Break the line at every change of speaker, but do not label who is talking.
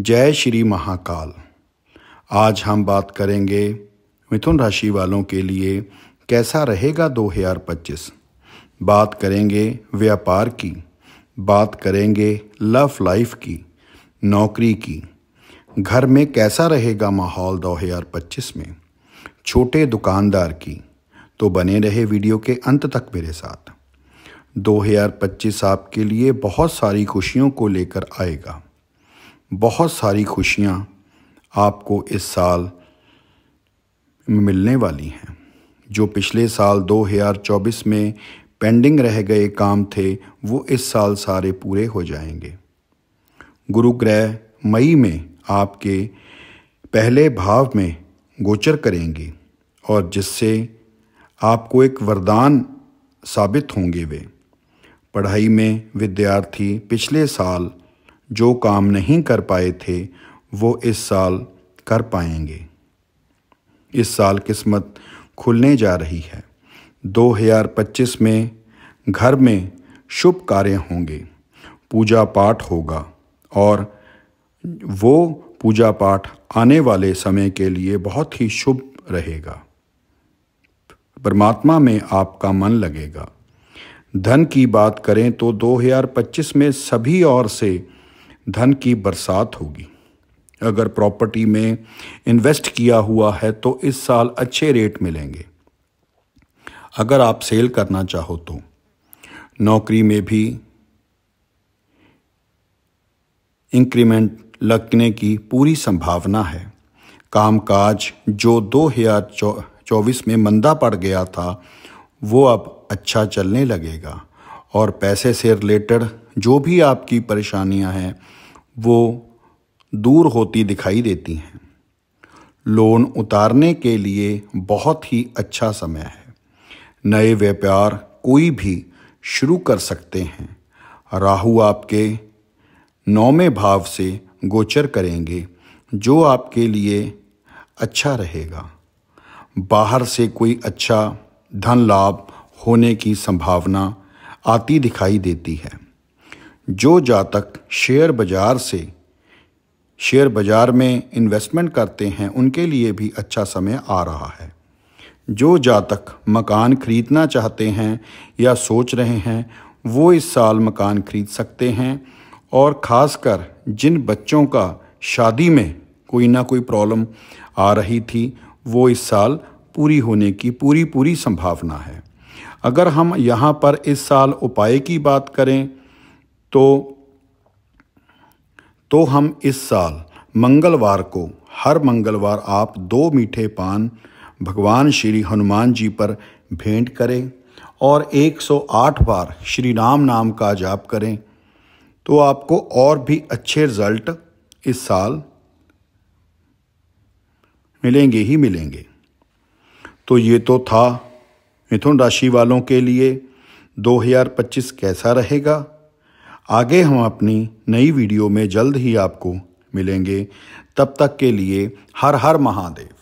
जय श्री महाकाल आज हम बात करेंगे मिथुन राशि वालों के लिए कैसा रहेगा 2025 बात करेंगे व्यापार की बात करेंगे लव लाइफ की नौकरी की घर में कैसा रहेगा माहौल 2025 में छोटे दुकानदार की तो बने रहे वीडियो के अंत तक मेरे साथ 2025 आपके लिए बहुत सारी खुशियों को लेकर आएगा बहुत सारी खुशियाँ आपको इस साल मिलने वाली हैं जो पिछले साल 2024 में पेंडिंग रह गए काम थे वो इस साल सारे पूरे हो जाएंगे गुरु ग्रह मई में आपके पहले भाव में गोचर करेंगे और जिससे आपको एक वरदान साबित होंगे वे पढ़ाई में विद्यार्थी पिछले साल जो काम नहीं कर पाए थे वो इस साल कर पाएंगे इस साल किस्मत खुलने जा रही है 2025 में घर में शुभ कार्य होंगे पूजा पाठ होगा और वो पूजा पाठ आने वाले समय के लिए बहुत ही शुभ रहेगा परमात्मा में आपका मन लगेगा धन की बात करें तो 2025 में सभी ओर से धन की बरसात होगी अगर प्रॉपर्टी में इन्वेस्ट किया हुआ है तो इस साल अच्छे रेट मिलेंगे अगर आप सेल करना चाहो तो नौकरी में भी इंक्रीमेंट लगने की पूरी संभावना है कामकाज जो दो हजार चौबीस में मंदा पड़ गया था वो अब अच्छा चलने लगेगा और पैसे से रिलेटेड जो भी आपकी परेशानियां हैं वो दूर होती दिखाई देती हैं लोन उतारने के लिए बहुत ही अच्छा समय है नए व्यापार कोई भी शुरू कर सकते हैं राहु आपके नौवें भाव से गोचर करेंगे जो आपके लिए अच्छा रहेगा बाहर से कोई अच्छा धन लाभ होने की संभावना आती दिखाई देती है जो जातक शेयर बाज़ार से शेयर बाज़ार में इन्वेस्टमेंट करते हैं उनके लिए भी अच्छा समय आ रहा है जो जातक मकान खरीदना चाहते हैं या सोच रहे हैं वो इस साल मकान खरीद सकते हैं और ख़ासकर जिन बच्चों का शादी में कोई ना कोई प्रॉब्लम आ रही थी वो इस साल पूरी होने की पूरी पूरी संभावना है अगर हम यहाँ पर इस साल उपाय की बात करें तो तो हम इस साल मंगलवार को हर मंगलवार आप दो मीठे पान भगवान श्री हनुमान जी पर भेंट करें और 108 बार श्री राम नाम का जाप करें तो आपको और भी अच्छे रिजल्ट इस साल मिलेंगे ही मिलेंगे तो ये तो था मिथुन राशि वालों के लिए 2025 कैसा रहेगा आगे हम अपनी नई वीडियो में जल्द ही आपको मिलेंगे तब तक के लिए हर हर महादेव